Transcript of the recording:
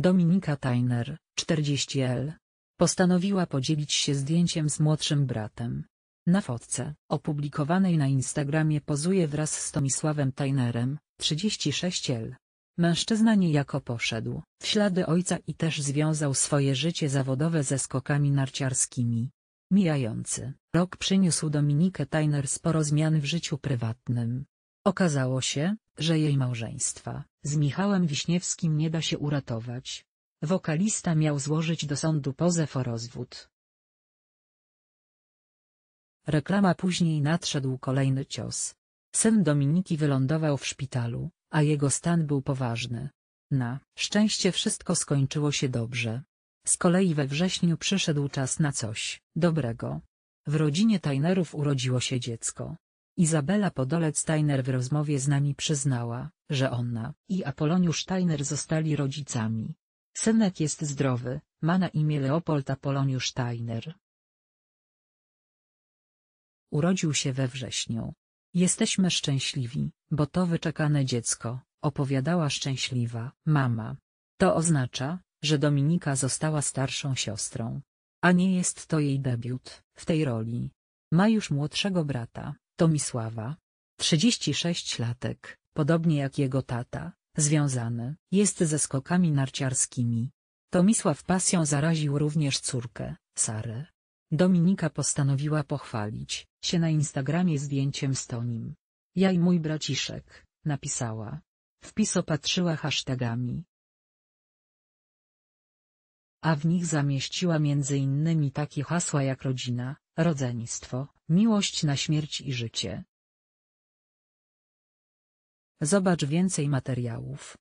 Dominika Tainer, 40L. Postanowiła podzielić się zdjęciem z młodszym bratem. Na fotce, opublikowanej na Instagramie pozuje wraz z Tomisławem Tainerem, 36L. Mężczyzna niejako poszedł w ślady ojca i też związał swoje życie zawodowe ze skokami narciarskimi. Mijający rok przyniósł Dominikę Tainer sporo zmian w życiu prywatnym. Okazało się, że jej małżeństwa z Michałem Wiśniewskim nie da się uratować. Wokalista miał złożyć do sądu pozew o rozwód. Reklama później nadszedł kolejny cios. Syn Dominiki wylądował w szpitalu, a jego stan był poważny. Na szczęście wszystko skończyło się dobrze. Z kolei we wrześniu przyszedł czas na coś dobrego. W rodzinie Tajnerów urodziło się dziecko. Izabela Podolec-Tajner w rozmowie z nami przyznała, że ona i Apoloniusz Steiner zostali rodzicami. Synek jest zdrowy, ma na imię Leopold Apoloniusz Steiner. Urodził się we wrześniu. Jesteśmy szczęśliwi, bo to wyczekane dziecko, opowiadała szczęśliwa mama. To oznacza, że Dominika została starszą siostrą. A nie jest to jej debiut w tej roli. Ma już młodszego brata, Tomisława. 36 latek, podobnie jak jego tata, związany jest ze skokami narciarskimi. Tomisław pasją zaraził również córkę, Sarę. Dominika postanowiła pochwalić się na Instagramie zdjęciem z Tonim. Ja i mój braciszek, napisała. Wpis opatrzyła hashtagami. A w nich zamieściła m.in. takie hasła jak rodzina, rodzeństwo, miłość na śmierć i życie. Zobacz więcej materiałów.